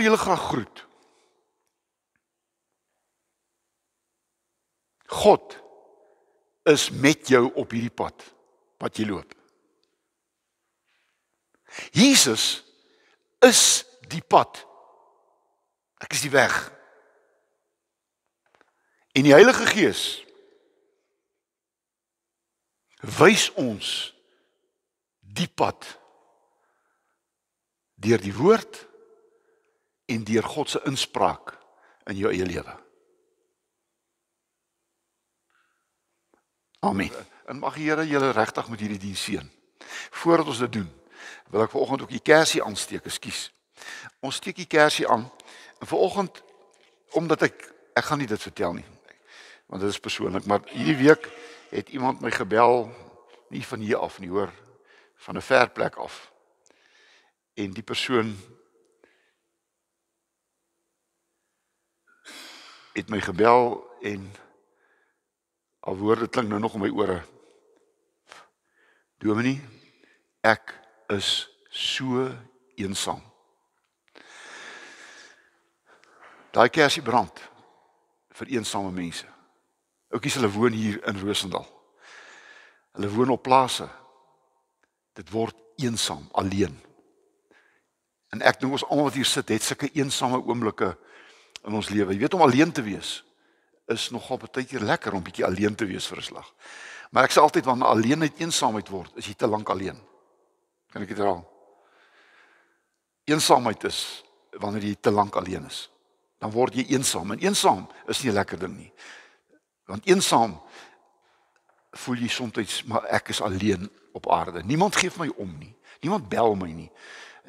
wil julle graag groet. God is met jou op hierdie pad wat jy loop. Jesus is die pad. Ek is die weg. En die Heilige Gees wys ons die pad deur die woord en deur God se inspraak in jou eie lewe. Amen. En mag die Here julle regtig met hierdie diens seën. Voordat ons dit doen, wil ek vanoggend ook die kersie aansteek, ekskuus. Ons steek die kersie aan en vanoggend omdat ek ek gaan nie dit vertel nie. Want dit is persoonlik, maar hierdie week het iemand my gebel nie van hier af nie, hoor, van 'n ver plek af. En die persoon het my gebel en al woorde klink nou nog in my ore. Dominee, ek is so eensaam. Daai kersie brand vir eensame mense. Oukies hulle woon hier in Rosendal. Hulle woon op plase. Dit word eensaam, alleen. En ek dink ons almal wat hier sit, het sulke eensame oomblikke in ons lewe. Jy weet om alleen te wees is nogal baie keer lekker om bietjie alleen te wees vir 'n slag. Maar ek sê altyd wanneer alleenheid eensaamheid word, is jy te lank alleen. Kan ek dit herhaal? Eensaamheid is wanneer jy te lank alleen is. Dan word jy eensaam en eensaam is nie 'n lekker ding nie. Want eensaam voel jy soms iets maar ek is alleen op aarde. Niemand gee my om nie. Niemand bel my nie.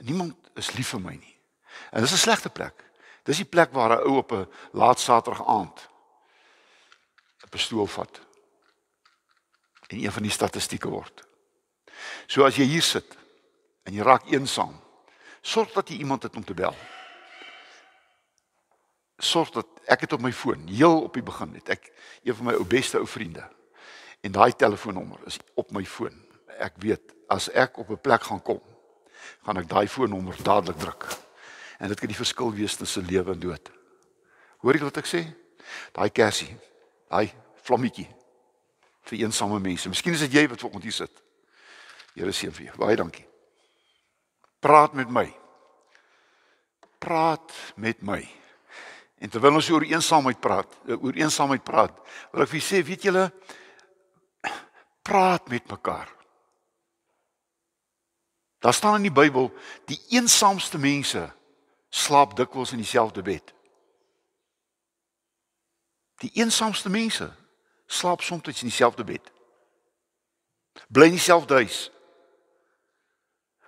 Niemand is lief vir my nie. En dis 'n slegte plek. Dis die plek waar 'n ou op 'n laat Saterdag aand 'n pistool vat en een van die statistieke word. So as jy hier sit en jy raak eensaam, sorg dat jy iemand het om te bel. Sorg dat ek het op my foon, heel op die begin het ek een van my ou beste ou vriende. En daai telefoonnommer is op my foon. Ek weet as ek op 'n plek gaan kom, gaan ek daai foonnommer dadelik druk en dit kan die verskil wees tussen lewe en dood. Hoor jy wat ek sê? Daai kersie, daai vlammetjie vir eensame mense. Miskien is dit jy wat voor ons hier sit. Here seën vir jou. Baie dankie. Praat met my. Praat met my. En terwyl ons oor eensaamheid praat, eh, oor eensaamheid praat, wil ek vir julle sê, weet julle, praat met mekaar. Daar staan in die Bybel die eensaamste mense slaap dikwels in dieselfde bed. Die eensaamste mense slaap soms in dieselfde bed. Bly in dieselfde huis.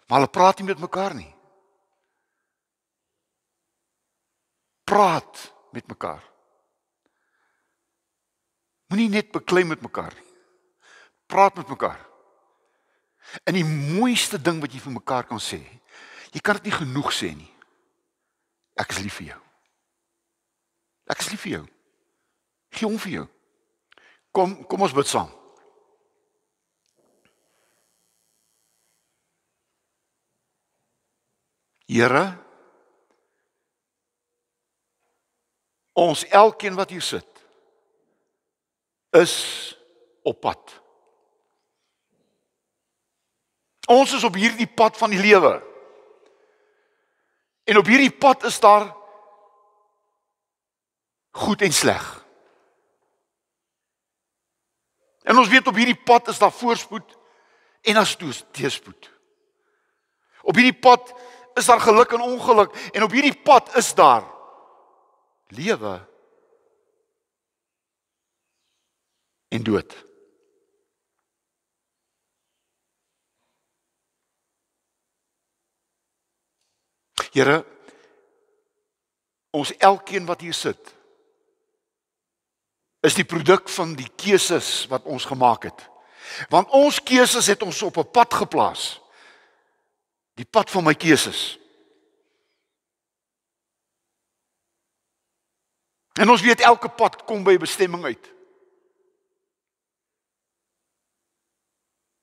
Maar hulle praat nie met mekaar nie. Praat met mekaar. Moenie net beklei met mekaar nie. Praat met mekaar. En die mooiste ding wat jy vir mekaar kan sê, jy kan dit nie genoeg sê nie. Ek is lief vir jou. Ek is lief vir jou. Gie hom vir jou. Kom kom ons bid saam. Here ons elkeen wat hier sit is op pad. Ons is op hierdie pad van die lewe. En op hierdie pad is daar goed en sleg. En ons weet op hierdie pad is daar voorspoed en as toe teespoed. Op hierdie pad is daar geluk en ongeluk en op hierdie pad is daar lewe en dood. Here ons elkeen wat hier sit is die produk van die keuses wat ons gemaak het. Want ons keuses het ons op 'n pad geplaas. Die pad van my keuses. En ons weet elke pad kom by bestemming uit.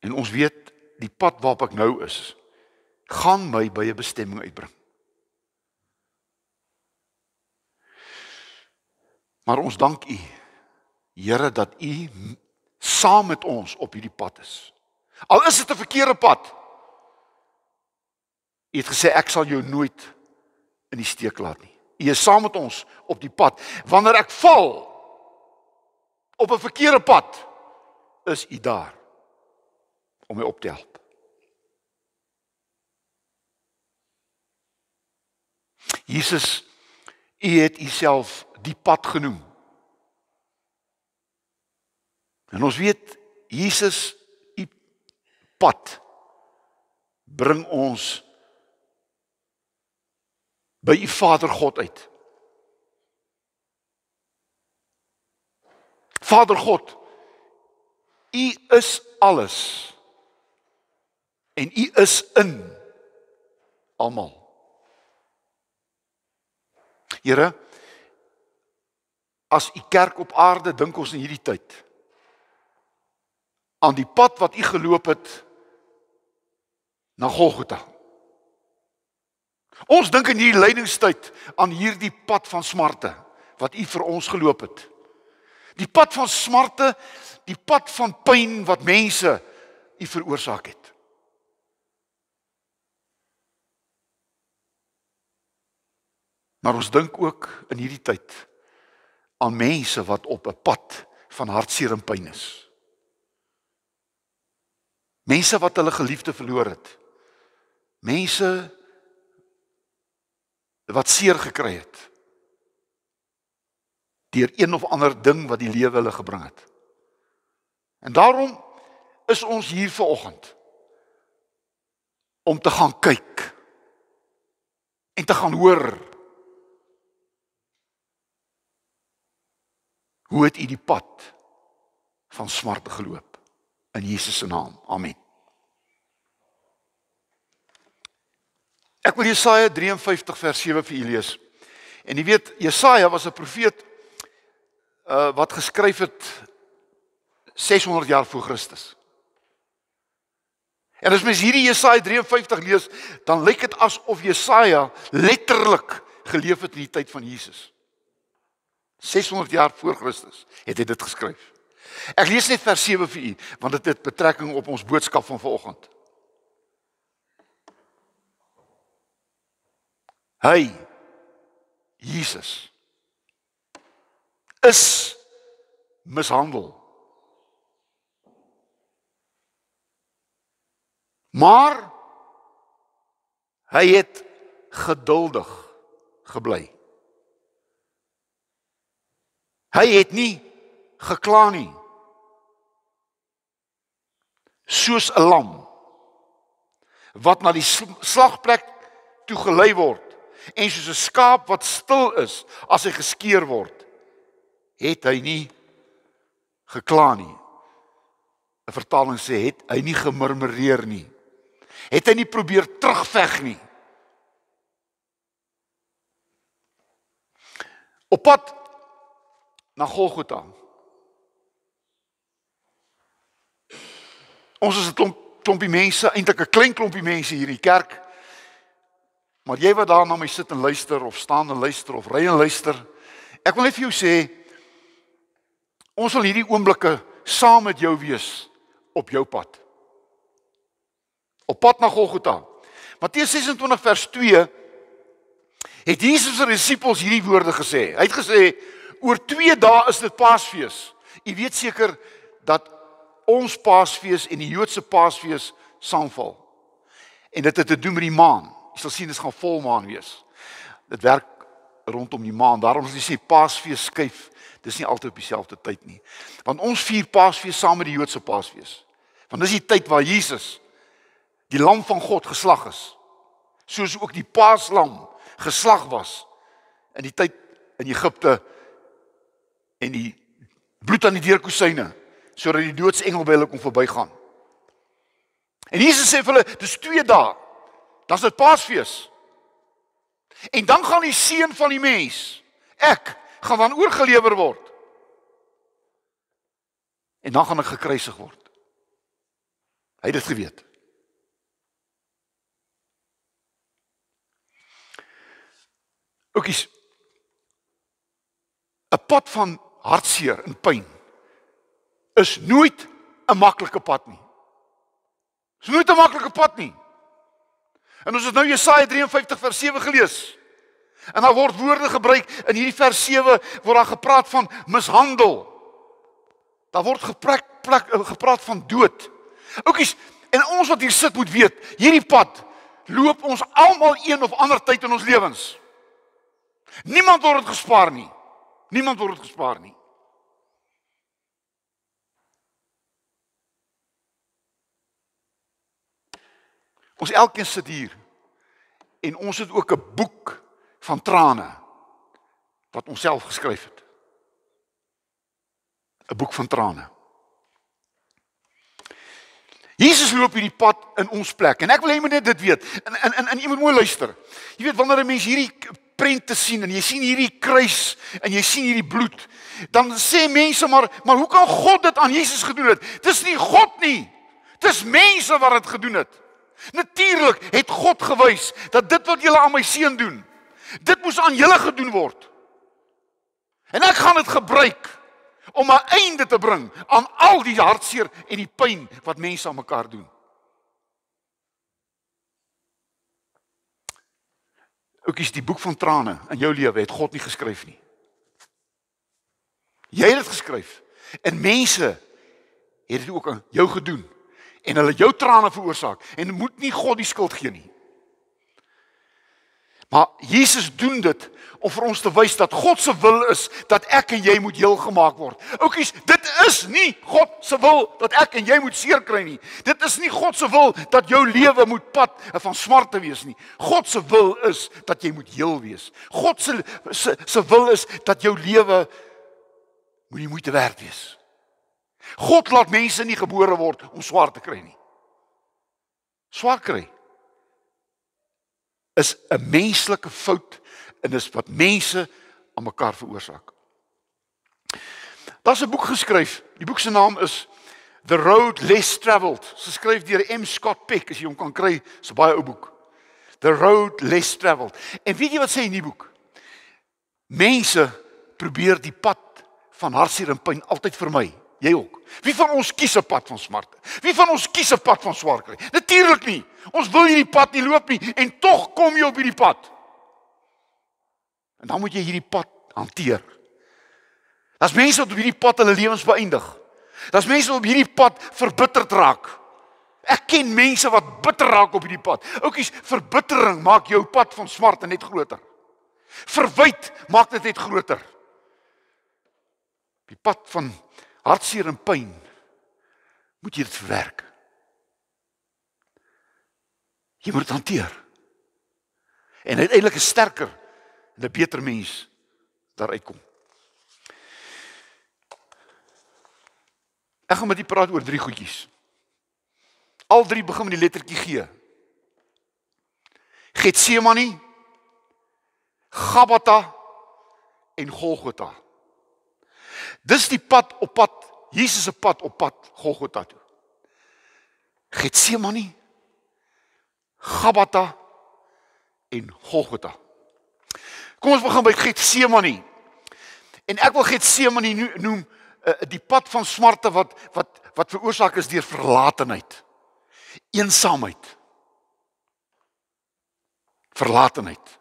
En ons weet die pad waarop ek nou is, gaan my by 'n bestemming uitbring. Maar ons dank U, Here, dat U saam met ons op hierdie pad is. Al is dit 'n verkeerde pad. U het gesê ek sal jou nooit in die steek laat nie. U is saam met ons op die pad. Wanneer ek val op 'n verkeerde pad, is U daar om my op te help. Jesus U het Uself die pad genoem. En ons weet Jesus u pad bring ons by u Vader God uit. Vader God, u is alles en u is in almal. Here as u kerk op aarde dink ons in hierdie tyd aan die pad wat u geloop het na Golgotha. Ons dink in hierdie lydingstyd aan hierdie pad van smarte wat u vir ons geloop het. Die pad van smarte, die pad van pyn wat mense u veroorsaak het. Maar ons dink ook in hierdie tyd aan mense wat op 'n pad van hartseer en pyn is. Mense wat hulle geliefde verloor het. Mense wat seer gekry het deur een of ander ding wat die lewe hulle gebring het. En daarom is ons hier vanoggend om te gaan kyk en te gaan hoor hoe het u die pad van smart geloop in Jesus se naam amen ek wil Jesaja 53 vers 7 vir u lees en jy weet Jesaja was 'n profeet uh, wat geskryf het 600 jaar voor Christus En as mens hierdie Jesaja 53 lees, dan lyk dit asof Jesaja letterlik geleef het in die tyd van Jesus. 600 jaar voor Christus het hy dit geskryf. Ek lees net vers 7 vir u want dit het betrekking op ons boodskap van vanoggend. Hy Jesus is mishandel. Maar hy het geduldig gebly. Hy het nie gekla nie. Soos 'n lam wat na die slagplek toe gelei word en soos 'n skaap wat stil is as hy geskeer word, het hy nie gekla nie. 'n Vertaling sê het hy nie gemurmureer nie. Het hy nie probeer terugveg nie. Op pad na Golgotha. Ons is 'n klomp, klompie mense, eintlik 'n klein klompie mense hier in die kerk. Maar jy wat daar na my sit en luister of staan en luister of ry en luister, ek wil net vir jou sê ons wil hierdie oomblikke saam met jou wees op jou pad. Op pad na Golgotha. Matteus 26 vers 2 het Jesus se disippels hierdie woorde gesê. Hy het gesê oor 2 dae is dit Paasfees. U weet seker dat ons Paasfees en die Joodse Paasfees saamval. En dit het te doen met die maan. Jy sal sien dit gaan volmaan wees. Dit werk rondom die maan. Daarom sê jy Paasfees skuif. Dis nie altyd op dieselfde tyd nie. Want ons vier Paasfees saam met die Joodse Paasfees. Want dis die tyd waar Jesus die lam van God geslag is. Soos ook die Paaslam geslag was in die tyd in Egipte en die bloed aan die deurkusyne sodat die doodsengel by hulle kon verbygaan. En Jesus sê vir hulle, dis 2 dae. Dis 'n Paasfees. En dan gaan die seun van die mens, ek, gaan dan oorgelewer word. En dan gaan ek gekruisig word. Hy het dit geweet. Oekies. 'n Pot van hartseer en pyn is nooit 'n maklike pad nie. Is nooit 'n maklike pad nie. En ons het nou Jesaja 53 vers 7 gelees. En daar word woorde gebruik in hierdie vers 7 waar daar gepraat van mishandel. Daar word geprek plek eh, gepraat van dood. Oukies, en ons wat hier sit moet weet, hierdie pad loop ons almal een of ander tyd in ons lewens. Niemand word dit gespaar nie. Niemand word dit gespaar nie. Ons elkeen sit hier en ons het ook 'n boek van trane wat ons self geskryf het. 'n Boek van trane. Jesus loop hierdie pad in ons plek en ek wil hê jy moet dit weet. En en en jy moet mooi luister. Jy weet wanneer 'n mens hierdie prent te sien en jy sien hierdie kruis en jy sien hierdie bloed, dan sê mense maar maar hoe kan God dit aan Jesus gedoen het? Dis nie God nie. Dis mense wat dit gedoen het. Natuurlik het God gewys dat dit wat julle aan my seun doen, dit moes aan julle gedoen word. En ek gaan dit gebruik om 'n einde te bring aan al die hartseer en die pyn wat mense aan mekaar doen. Oekies, die boek van trane in jou lewe het God nie geskryf nie. Jy het dit geskryf. En mense het dit ook aan jou gedoen en hulle jou trane veroorsaak en moet nie God die skuld gee nie. Maar Jesus doen dit om vir ons te wys dat God se wil is dat ek en jy moet heel gemaak word. Oukies, dit is nie God se wil dat ek en jy moet seer kry nie. Dit is nie God se wil dat jou lewe moet pad van swart te wees nie. God se wil is dat jy moet heel wees. God se se, se wil is dat jou lewe moet nie moeite werd wees. God laat mense nie gebore word om swaar te kry nie. Swaar kry is 'n menslike fout en dis wat mense aan mekaar veroorsaak. Daar's 'n boek geskryf. Die boek se naam is The Road Less Travelled. Geskryf deur M Scott Peck, as jy hom kan kry, is 'n baie ou boek. The Road Less Travelled. En weet jy wat sê in die boek? Mense probeer die pad van hartseer en pyn altyd vermy jy ook. Wie van ons kies 'n pad van smarte? Wie van ons kies 'n pad van swaar kry? Natuurlik nie. Ons wil hierdie pad nie loop nie en tog kom jy op hierdie pad. En dan moet jy hierdie pad hanteer. Daar's mense wat op hierdie pad hulle lewens beëindig. Daar's mense wat op hierdie pad verbitterd raak. Ek ken mense wat bitter raak op hierdie pad. Oukies, verbittering maak jou pad van smarte net groter. Verwyd maak dit net groter. Die pad van hartseer en pyn moet jy dit verwerk. Jy moet dit hanteer. En uiteindelik 'n sterker en 'n beter mens daaruit kom. Ek gaan met u praat oor drie goedjies. Al drie begin met die lettertjie G. Getsemane, Gabata en Golgotha. Dis die pad op pad. Jesus se pad op pad Golgotha toe. Getsemane, Gabata en Golgotha. Kom ons begin by Getsemane. En ek wil Getsemane noem eh, die pad van smarte wat wat wat veroorsaak is deur verlatenheid. Eensaamheid. Verlatenheid.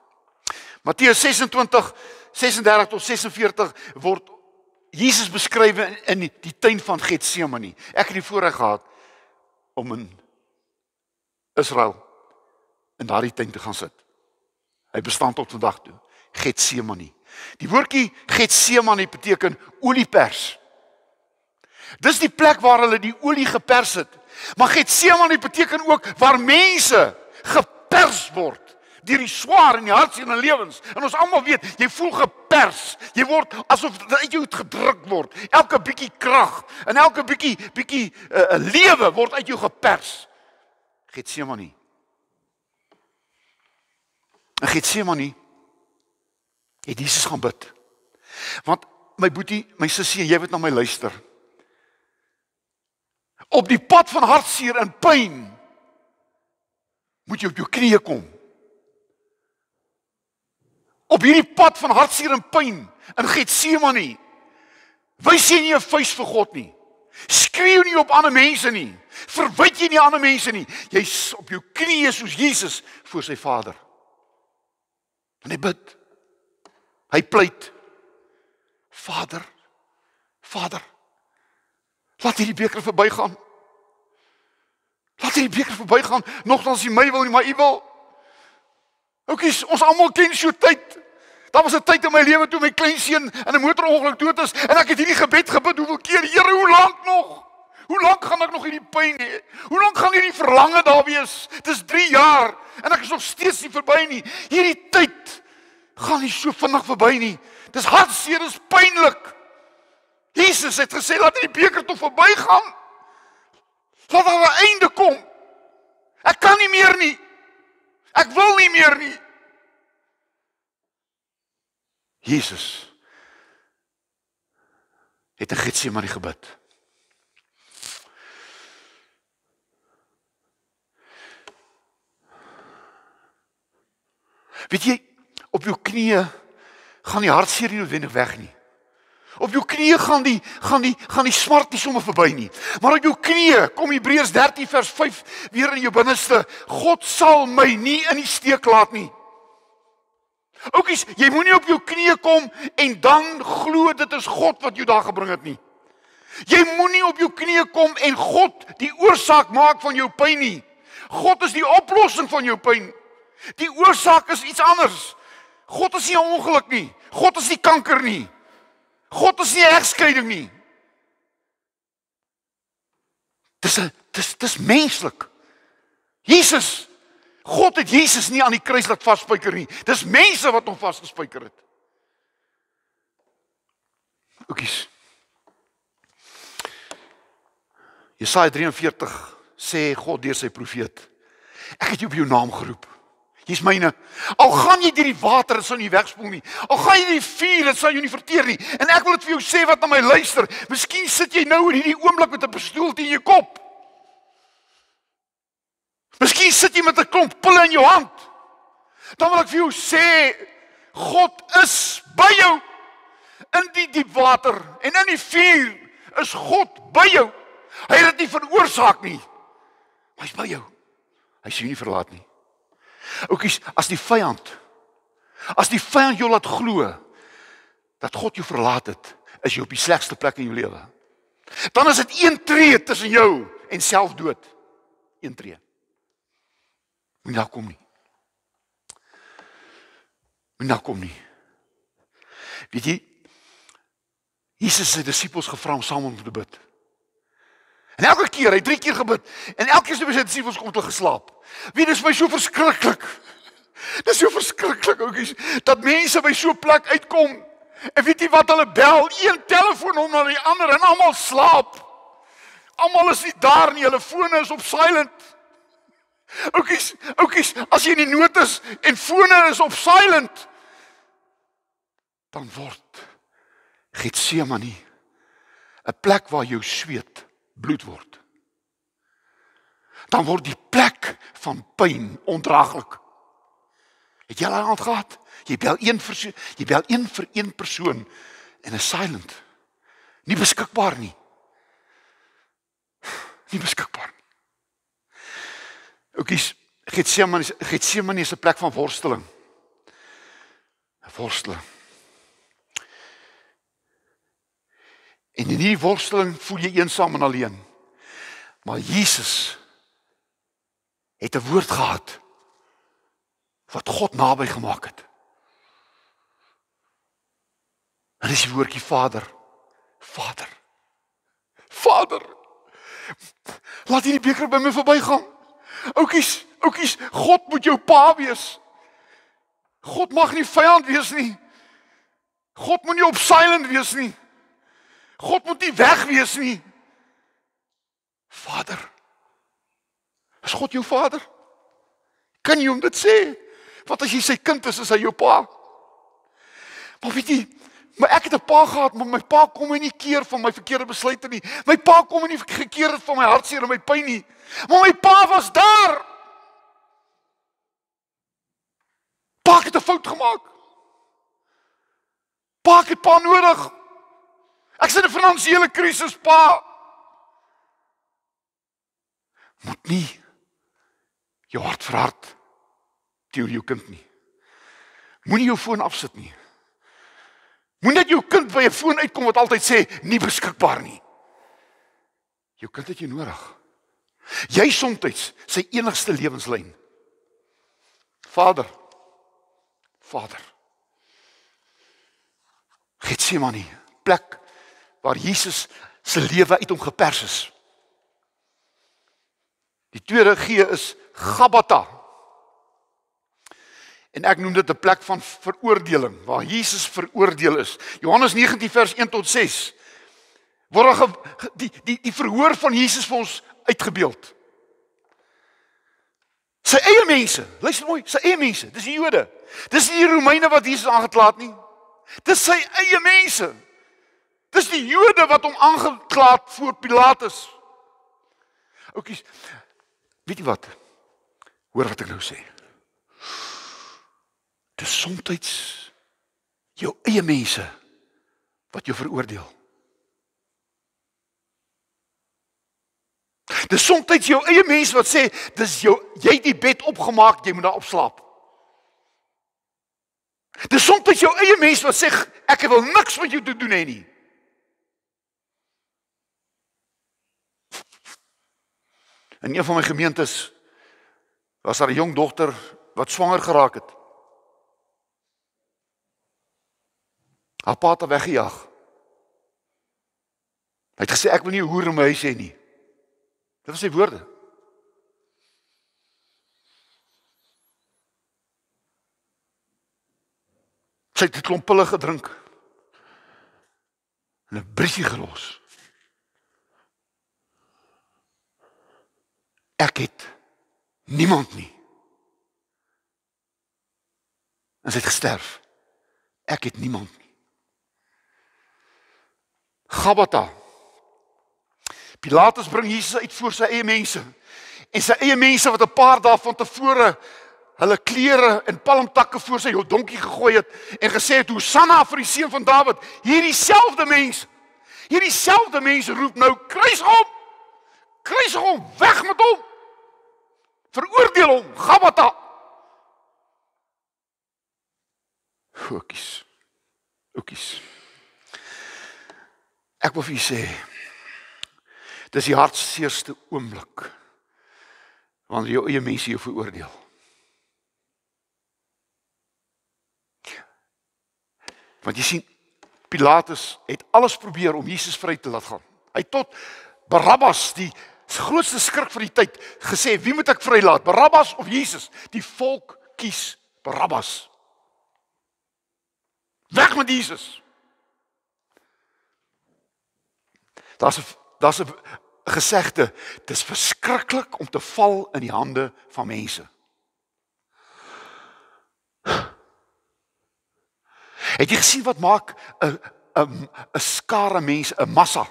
Matteus 26 36 tot 46 word Jesus beskryf in, in die tuin van Getsemane. Ek het die voorreg gehad om in Israel in daardie tuin te gaan sit. Hy bestaan tot vandag toe. Getsemane. Die woordjie Getsemane beteken oliepers. Dis die plek waar hulle die olie geperst het. Maar Getsemane beteken ook waar mense geperst word deur die swaar in die hart en in die lewens. En ons almal weet, jy voel gepers. Jy word asof uit jou gedruk word. Elke bietjie krag en elke bietjie bietjie uh, lewe word uit jou gepers. Getsemanie. En Getsemanie het Jesus gaan bid. Want my boetie, my sussie, jy moet na my luister. Op die pad van hartseer en pyn moet jy op jou knieë kom op hierdie pad van hartseer en pyn in Getsemane. Wys jy nie jou vuis vir God nie. Skreeu nie op ander mense nie. Verwyd jy nie ander mense nie. Jy's op jou knieë soos Jesus voor sy Vader. En hy bid. Hy pleit. Vader. Vader. Laat hierdie beker verbygaan. Laat hierdie beker verbygaan. Nogtans nie my wil nie, maar U wil. Oukies, ons almal ken so tyd. Daar was 'n tyd in my lewe toe my kleinseun in 'n motorongeluk dood is en ek het hierdie gebed gebid hoeveel keer, Here, hoe lank nog? Hoe lank gaan ek nog hierdie pyn hê? Hoe lank gaan hierdie verlange daar wees? Dis 3 jaar en ek is nog steeds nie verby nie. Hierdie tyd gaan nie so vinnig verby nie. Dis hartseer, dis pynlik. Jesus het gesê laat hierdie beker toe verbygaan. Laat daar 'n einde kom. Ek kan nie meer nie. Ek wil nie meer nie. Jesus het 'n gitsie maar die gebid. Weet jy, op jou knieë gaan die hartseer nie noodwendig weg nie. Op jou knieë gaan die gaan die gaan die smart nie sommer verby nie. Maar op jou knieë kom Hebreërs 13 vers 5 weer in jou binneste. God sal my nie in die steek laat nie. Oukies, jy moenie op jou knieë kom en dan glo dit is God wat jou daar gebring het nie. Jy moenie op jou knieë kom en God die oorsaak maak van jou pyn nie. God is die oplossing van jou pyn. Die oorsaak is iets anders. God is nie ongeluk nie. God is nie kanker nie. God is nie egskeiding nie. Dis a, dis dis menslik. Jesus God het Jesus nie aan die kruis laat vasspyker nie. Dis mense wat hom vasgespyker het. Oekies. Jesaja 43 sê God deur sy profeet: Ek het jou op jou naam geroep. Dis myne. Al gaan jy deur die water, dit sal nie wegspoel nie. Al gaan jy deur die vuur, dit sal jou nie verteer nie. En ek wil dit vir jou sê wat na my luister. Miskien sit jy nou in hierdie oomblik met 'n pistool teen jou kop. Miskien sit jy met 'n klomp pille in jou hand. Dan wil ek vir jou sê God is by jou in die diep water en in die vuur is God by jou. Hy het dit nie veroorsaak nie. Hy's by jou. Hy sien nie verlaat nie. Oukies, as die vyand as die vyand jou laat glo dat God jou verlaat het, is jy op die slegste plek in jou lewe. Dan is dit een tree tussen jou en selfdood. Een tree. Moet daar kom nie. Moet daar kom nie. Weet jy Jesus se disippels gevra om saam om te bid. En elke keer, hy drie keer gebid en elke keer het sy disipels kom te geslaap. Wie dis my so verskriklik. Dis so verskriklik ouppies dat mense by so 'n plek uitkom en weet jy wat hulle bel? Een telefoon hom na die ander en almal slaap. Almal is nie daar nie. Hulle telefone is op silent. Oukies, oukies, as jy in die nood is en telefone is op silent, dan word Getsemane 'n plek waar jou sweet bloed word. Dan word die plek van pyn ondraaglik. Het jy al aan gehad? Jy bel een vir jy bel een vir een persoon en is silent. Nie beskikbaar nie. Nie beskikbaar nie. Oekies, Getsemane, Getsemane is 'n plek van worsteling. 'n Worsteling. En in hierdie worsteling voel jy eensaam en alleen. Maar Jesus het 'n woord gehad wat God naby gemaak het. Dit is die woordjie Vader. Vader. Vader. Laat hierdie beker by my verbygaan. Oukies, oukies, God moet jou pa wees. God mag nie vyand wees nie. God moenie op silent wees nie. God moet nie weg wees nie. Vader. Is God jou vader? Kan jy hom dit sê? Want as jy sy kind is, is hy jou pa. Maar weet jy, maar ek het 'n pa gehad, maar my pa kom nie enige keer van my verkeerde besluite nie. My pa kom nie enige keer van my hartseer en my pyn nie. Maar my pa was daar. Pa het 'n fout gemaak. Pa het pa nodig. Ek sit in 'n finansiële krisis, pa. Moet nie jou hart verhard teer jou kind nie. Moenie jou foon afsit nie. Moenie dat jou kind by 'n foon uitkom wat altyd sê nie beskikbaar nie. Jou kind het jou nodig. Jy soms sy enigste lewenslyn. Vader. Vader. Getsemane, plek waar Jesus se lewe uit hom geperse is. Die tweede gee is Gabata. En ek noem dit 'n plek van veroordeling waar Jesus veroordeel is. Johannes 19 vers 1 tot 6 word die die die verhoor van Jesus vir ons uitgebeeld. Sy eie mense, luister mooi, sy eie mense, dis die Jode. Dis nie die Romeine wat Jesus aangekla het nie. Dis sy eie mense. Dis die Jode wat hom aangeklaat voor Pilatus. Oukies. Weet jy wat? Hoor wat ek nou sê. Dis soms jou eie mense wat jou veroordeel. Dis soms jou eie mense wat sê dis jou jy het die bed opgemaak, jy moet daar opslaap. Dis soms jou eie mense wat sê ek wil niks met jou te doen hê nie. In een van my gemeentes was daar 'n jong dogter wat swanger geraak het. Haar pa het haar weggejaag. Hy het gesê ek wil nie 'n hoer in my huis hê nie. Dit was sy woorde. Sy het 'n klomp pille gedrink en 'n briesie gelos. ek het niemand nie. En sy het gesterf. Ek het niemand nie. Gabata. Pilatus bring Jesus uit voor sy eie mense. En sy eie mense wat 'n paar dae van tevore hulle klere en palmtakke voor sy donkie gegooi het en gesê het Hosanna vir die seun van Dawid, hierdie selfde mense. Hierdie selfde mense roep nou kruis hom. Kruis hom weg met hom. Veroordeel hom, Gabata. Oekies. Oekies. Ek wil vir julle sê, dis die hartseerste oomblik wanneer jou eie mense jou veroordeel. Want jy sien Pilatus het alles probeer om Jesus vry te laat gaan. Hy tot Barabbas die se grootste skrik vir die tyd gesê wie moet ek vrylaat Barabbas of Jesus die volk kies Barabbas weg met Jesus daar's 'n daar's 'n gesegde dis verskriklik om te val in die hande van mense het jy gesien wat maak 'n 'n 'n skare mense 'n massa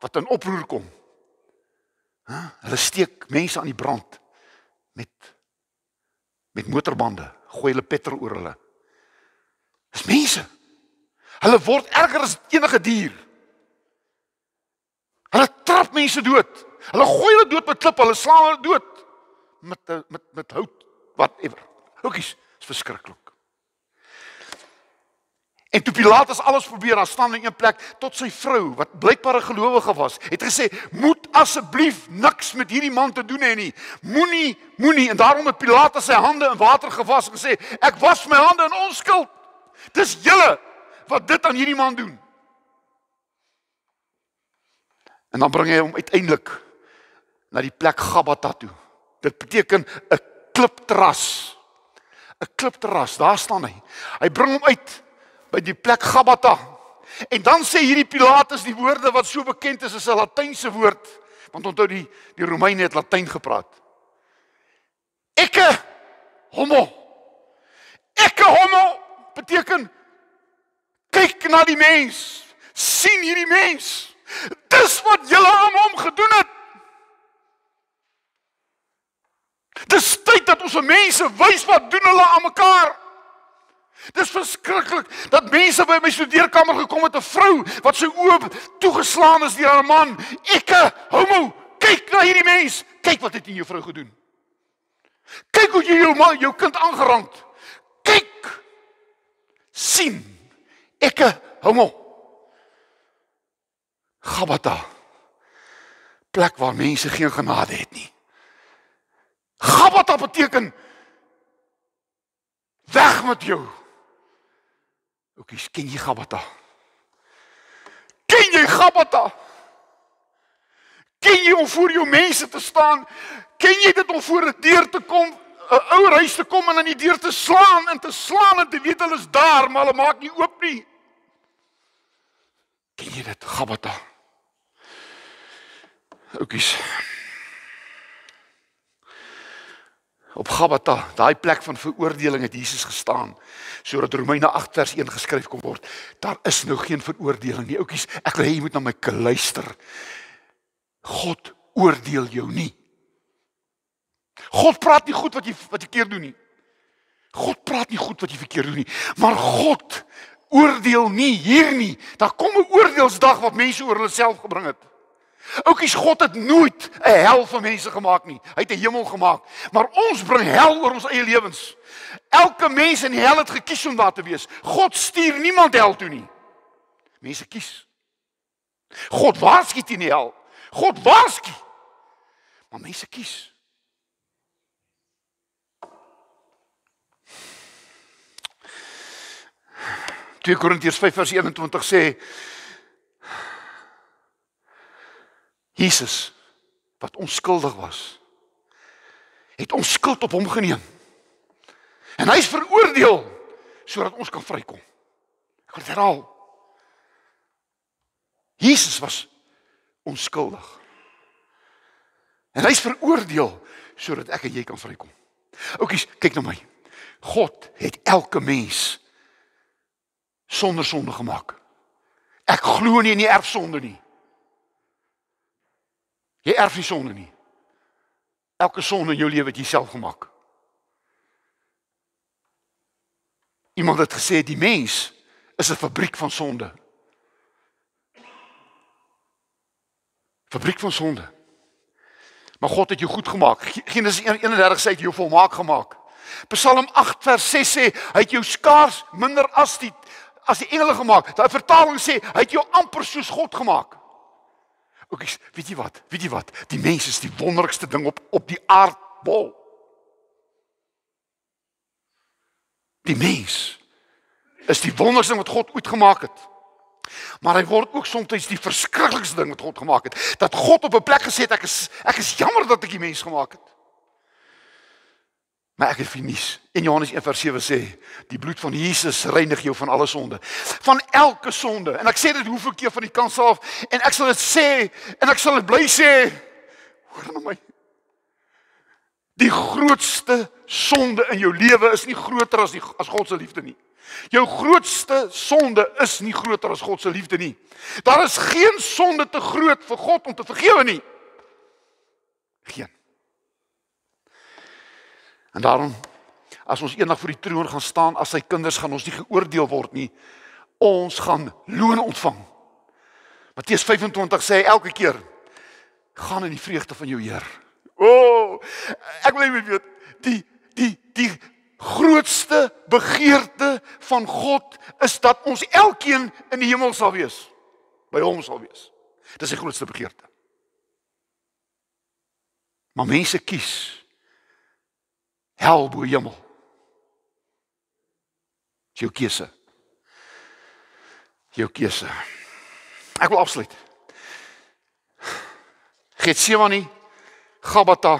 wat in oproer kom Hulle steek mense aan die brand met met motorbande, gooi hulle petrol oor hulle. Dis mense. Hulle word erger as enige dier. Hulle trap mense dood. Hulle gooi hulle dood met klip, hulle slaan hulle dood met met met hout, whatever. Hoekies, dis verskriklik. En toe Pilatus alles probeer, daar staan in een plek tot sy vrou wat blykbaar 'n gelowige was, het gesê: "Moet asseblief niks met hierdie man te doen hê nie. Moenie, moenie." En daarom het Pilatus sy hande in water gewas en gesê: "Ek was my hande in onskuld. Dis julle wat dit aan hierdie man doen." En dan bring hy hom uiteindelik na die plek Gabata toe. Dit beteken 'n klipterras. 'n Klipterras, daar staan hy. Hy bring hom uit by die plek Gabata. En dan sê hierdie Pilatus die woorde wat so bekend is as 'n Latynse woord, want onthou die die Romeine het Latyn gepraat. Ekke homo. Ekke homo beteken kyk na die mens. sien hierdie mens. Dis wat julle aan hom gedoen het. Dis tyd dat ons se mense wys wat doen hulle aan mekaar. Dis verskriklik dat mense by my studeerkamer gekom het 'n vrou wat sy oë toegeslaan is deur haar man. Ekke homo, kyk na hierdie mens. Kyk wat het hier juffrou gedoen. Kyk hoe jy jou man, jou kind aangerand. Kyk. sien. Ekke homo. Gabata. Plek waar mense geen genade het nie. Gabata beteken weg met jou. Ook is ken jy Gabata? Ken jy Gabata? Ken jy om voor jou mense te staan? Ken jy dit om voor 'n deur te kom, 'n ou huis te kom en aan die deur te slaan en te slaan en te weet hulle is daar, maar hulle maak nie oop nie. Ken jy dit Gabata? Ook is op Gabata, daai plek van veroordeling het Jesus gestaan sodat Romeine 8 vers 1 geskryf kon word. Daar is nou geen veroordeling nie, ouppies. Ek wil hê jy moet na my luister. God oordeel jou nie. God praat nie goed wat jy wat jy keer doen nie. God praat nie goed wat jy verkeerd doen nie, maar God oordeel nie hier nie. Daar kom 'n oordeelsdag wat mense oor hulle self gebring het. Oukies God het nooit 'n hel vir mense gemaak nie. Hy het 'n hemel gemaak. Maar ons bring hel oor ons eie lewens. Elke mens in hel het gekies om daar te wees. God stuur niemand hel toe nie. Mense kies. God waarsku teen die hel. God waarsku. Maar mense kies. Die Korintiërs 5:21 sê Jesus wat onskuldig was het ons skuld op hom geneem. En hy's veroordeel sodat ons kan vrykom. Ek wil herhaal. Jesus was onskuldig. En hy's veroordeel sodat ek en jy kan vrykom. Oukies, kyk na my. God het elke mens sonder sonde gemaak. Ek glo nie in die erfsonde nie. Jy erf nie sonde nie. Elke sonde in jou lewe het jy self gemaak. Iemand het gesê die mens is 'n fabriek van sonde. Fabriek van sonde. Maar God het jou goed gemaak. Genesis 31 sê hy het jou volmaak gemaak. Psalm 8 vers 6 sê hy het jou skaars minder as die as die engele gemaak. Daai vertaling sê hy het jou amper soos God gemaak. Oekies, weet jy wat? Weet jy wat? Die mens is die wonderlikste ding op op die aardbol. Die mens is die wonderlikste ding wat God uitgemaak het. Maar hy word ook soms die verskriklikste ding wat God gemaak het. Dat God op 'n plek gesê het ek is ek is jammer dat ek die mens gemaak het. Maar ek het vir nuus. In Johannes 1:7 sê, die bloed van Jesus reinig jou van alle sonde, van elke sonde. En ek sê dit hoeveel keer van die kant af en ek sal dit sê en ek sal dit bly sê. Hoor na nou my. Die grootste sonde in jou lewe is nie groter as die as God se liefde nie. Jou grootste sonde is nie groter as God se liefde nie. Daar is geen sonde te groot vir God om te vergewe nie. Geen. En daarom as ons eendag voor die troon gaan staan as sy kinders gaan ons nie geoordeel word nie. Ons gaan loon ontvang. Matteus 25 sê elke keer gaan in die vreugde van jou Heer. O, oh, ek wil net weet die die die grootste begeerte van God is dat ons elkeen in die hemel sal wees. By hom sal wees. Dis sy grootste begeerte. Maar mense kies hel bo hemel. Jou keuse. Jou keuse. Ek wil afsluit. Getsemani, Gabata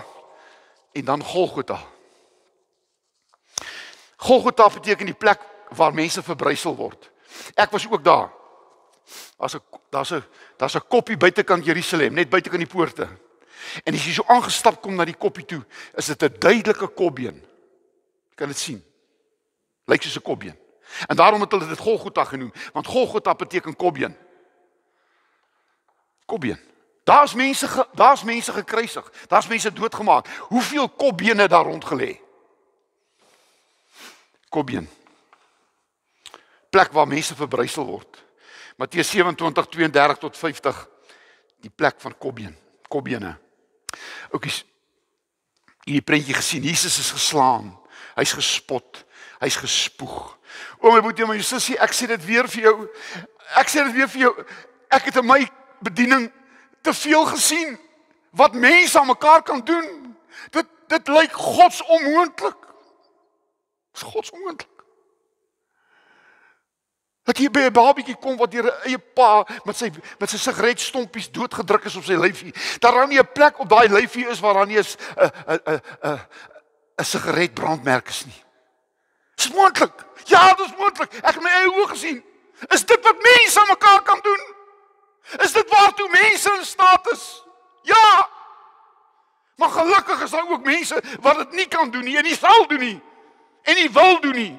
en dan Golgotha. Golgotha beteken die plek waar mense verbrysel word. Ek was ook daar. Daar's 'n daar's 'n daar's 'n koppie buitekant Jerusalem, net buitekant die poorte. En as jy so aangestap kom na die koppie toe, is dit 'n duidelike kopbeen. Jy kan dit sien. Lyk soos 'n kopbeen. En daarom het hulle dit Golgotha genoem, want Golgotha beteken kopbeen. Kopbeen. Daar's mense daar's mense gekruisig, daar's mense doodgemaak. Hoeveel kopbene daar rond gelê? Kopbeen. Plek waar mense verbrysel word. Matteus 27:32 tot 50. Die plek van kopbeen. Kopbene. Oukies. In die prentjie gesien, Jesus is geslaan. Hy's gespot. Hy's gespoeg. O my boetie, my sussie, ek sê dit weer vir jou. Ek sê dit weer vir jou. Ek het in my bediening te veel gesien wat mense aan mekaar kan doen. Dit dit lyk godsonmoontlik. Dit is godsonmoontlik. Dat hier by 'n babatjie kom wat deur 'n eie pa met sy met sy sigaretstompies doodgedruk is op sy lyfie. Dat daar nie 'n plek op daai lyfie is waar daar nie 'n 'n 'n 'n sigaretbrandmerk is nie. Dis moontlik. Ja, dis moontlik. Ek het my eie oë gesien. Is dit wat mense aan mekaar kan doen? Is dit waartoe mense in staat is? Ja. Maar gelukkig is daar ook mense wat dit nie kan doen nie en nie sal doen nie en nie wil doen nie.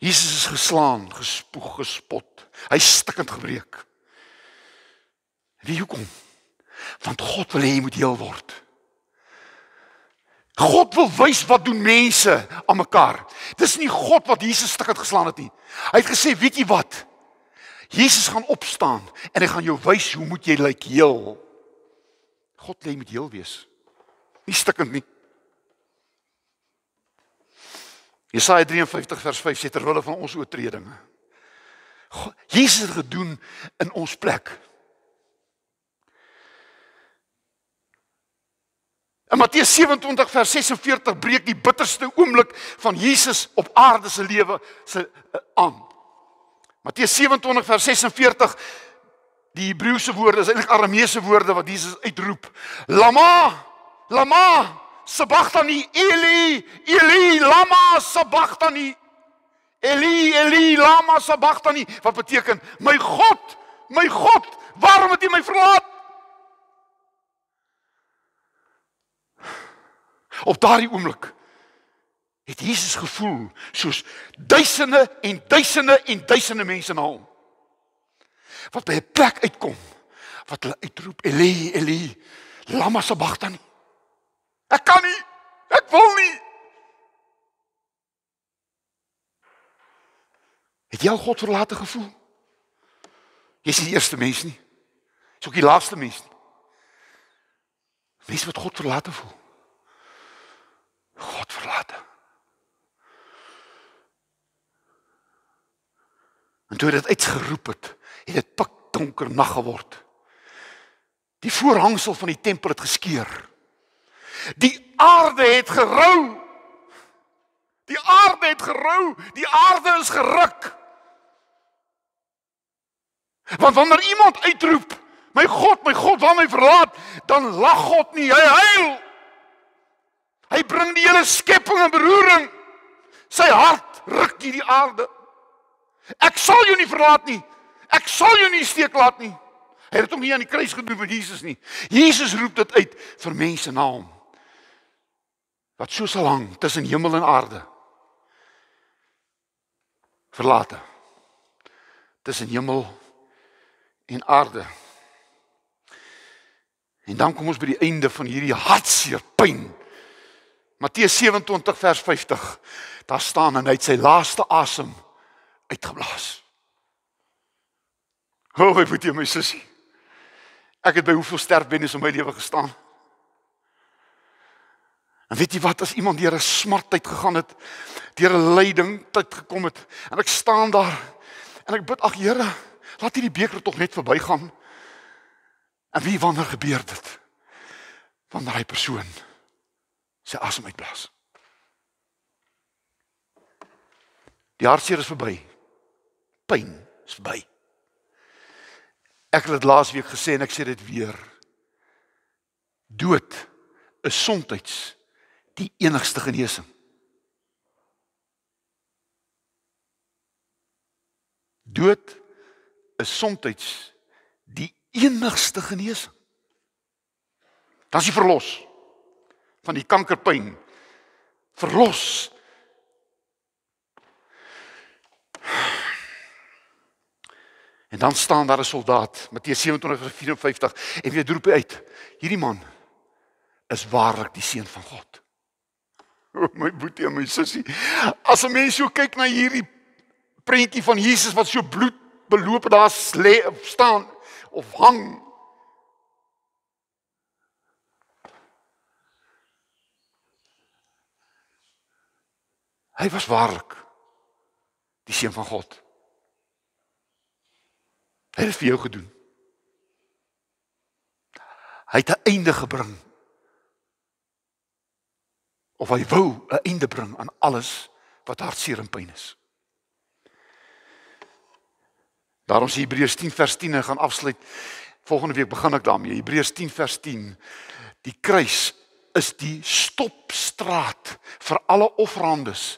Jesus is geslaan, gespoeg, gespot. Hy stikkend gebreek. Wie hoekom? Want God wil hê jy moet heel word. God wil wys wat doen mense aan mekaar. Dis nie God wat Jesus stikkend geslaan het nie. Hy het gesê, "Weet jy wat? Jesus gaan opstaan en hy gaan jou wys hoe moet jy lyk like heel." God lê met heel wees. Nie stikkend nie. Jesaja 53 vers 5 sê terwyl van ons oortredinge. Jesus het gedoen in ons plek. In Matteus 27 vers 46 breek die bitterste oomblik van Jesus op aarde se lewe se eh, aan. Matteus 27 vers 46 die Hebreëse woorde is eintlik Arameese woorde wat Jesus uitroep. Lama, lama, sabachthani eli eli lama sabachthani eli eli lama sabachthani wat beteken my god my god waarom het u my verlaat op daardie oomblik het Jesus gevoel soos duisende en duisende en duisende mense na hom wat by 'n plek uitkom wat hulle uitroep eli eli lama sabachthani Ek kan nie. Ek wil nie. Het jy al God verlate gevoel? Jy's die eerste mens nie. Jy's ook die laaste mens nie. Wees wat God verlate voel. God verlate. En toe dit uitgeroep het, het dit pikdonker nag geword. Die voorhangsel van die tempel het geskeur. Die aarde het gerou. Die aarde het gerou. Die aarde is geruk. Want wanneer iemand uitroep, "My God, my God, waarom het U verlaat?" dan lag God nie. Hy huil. Hy bring die hele skepping in beroering. Sy hart ruk hierdie aarde. Ek sal jou nie verlaat nie. Ek sal jou nie steek laat nie. Hy het hom nie aan die kruis gedoen met Jesus nie. Jesus roep dit uit vir mense na hom wat so sal hang tussen hemel en aarde. Verlate. Tussen hemel en aarde. En dan kom ons by die einde van hierdie hartseer pyn. Matteus 27 vers 50. Daar staan en hy het sy laaste asem uitgeblaas. Hoe oh, baie moet jy my sussie? Ek het by hoeveel sterfbennies om my lewe gestaan. En weet jy wat as iemand deur 'n smart tyd gegaan het, deur 'n lyding tyd gekom het en ek staan daar en ek bid ag Here, laat hierdie beker tog net verbygaan. En wie wonder gebeur dit? Wanneer hy persoon sy asem uitblaas. Die hartseer is verby. Pyn is verby. Ek het dit laasweek gesê en ek sê dit weer. Dood is somtyds die enigste genesing. Dood is soms die enigste genesing. Dit is verlos van die kankerpyn. Verlos. En dan staan daar 'n soldaat, Matteus 27:54, en weer roep hy uit: Hierdie man is waarlik die seun van God. my boetie en my sussie. As 'n mens so kyk na hierdie prentjie van Jesus wat so bloed beloop het daar lê of staan of hang. Hy was waarlik die seun van God. Hy het vir jou gedoen. Hy het 'n einde gebring of hy wou 'n einde bring aan alles wat hartseer en pyn is. Daarom sê Hebreërs 10 vers 10 en gaan afsluit. Volgende week begin ek daarmee. Hebreërs 10 vers 10. Die kruis is die stopstraat vir alle offerandes.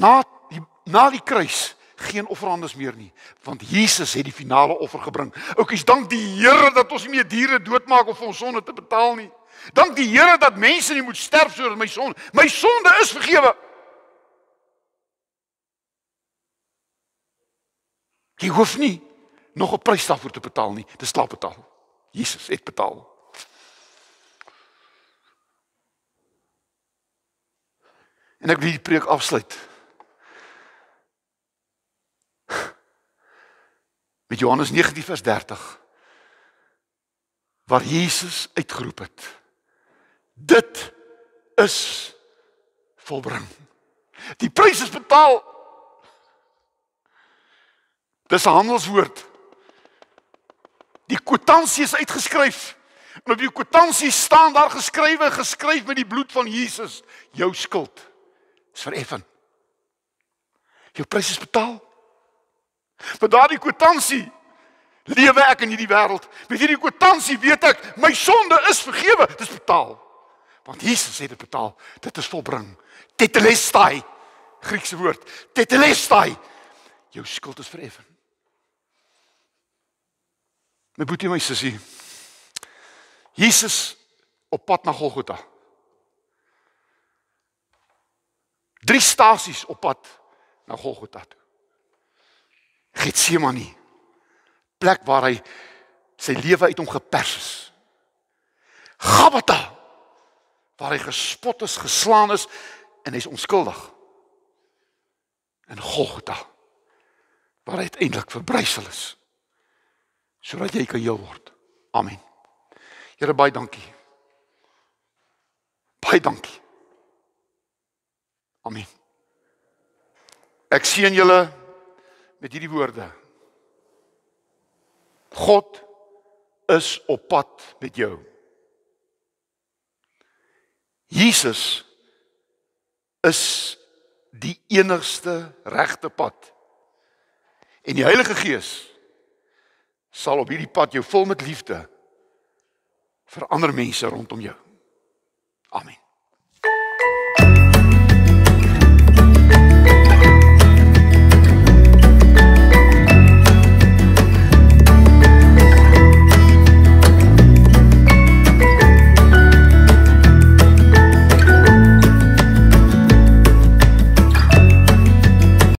Na die na die kruis geen offerandes meer nie, want Jesus het die finale offer gebring. Oukies, dank die Here dat ons nie meer diere doodmaak om ons sonde te betaal nie. Dank die Here dat mense nie moet sterf sodat my son my sonde is vergewe. Jy hoef nie nog 'n prys daarvoor te betaal nie. Dis klaar betaal. Jesus het betaal. En ek wil die preek afsluit. Met Johannes 19:30 waar Jesus uitgeroep het. Dit is volbring. Die prys is betaal. Dis 'n handelswoord. Die kwitansie is uitgeskryf. En op die kwitansie staan daar geskrywe geskryf met die bloed van Jesus jou skuld is vereffen. Jou prys is betaal. Met daardie kwitansie lewe ek in hierdie wêreld. Met hierdie kwitansie weet ek my sonde is vergewe, dit is betaal want Jesus het dit betaal. Dit is volbring. Tetelestai. Griekse woord. Tetelestai. Jou skuld is verheffen. My boetie my sussie. Jesus op pad na Golgotha. Drie stasies op pad na Golgotha toe. Getsemani. Plek waar hy sy lewe uit hom geperses. Gabata waar hy gespot is, geslaan is en hy's onskuldig. In Golgotha waar hy uiteindelik verbrysel is sodat jy kan heel word. Amen. Here baie dankie. Baie dankie. Amen. Ek seën julle met hierdie woorde. God is op pad met jou. Jesus is die enigste regte pad. En die Heilige Gees sal op hierdie pad jou vul met liefde vir ander mense rondom jou. Amen.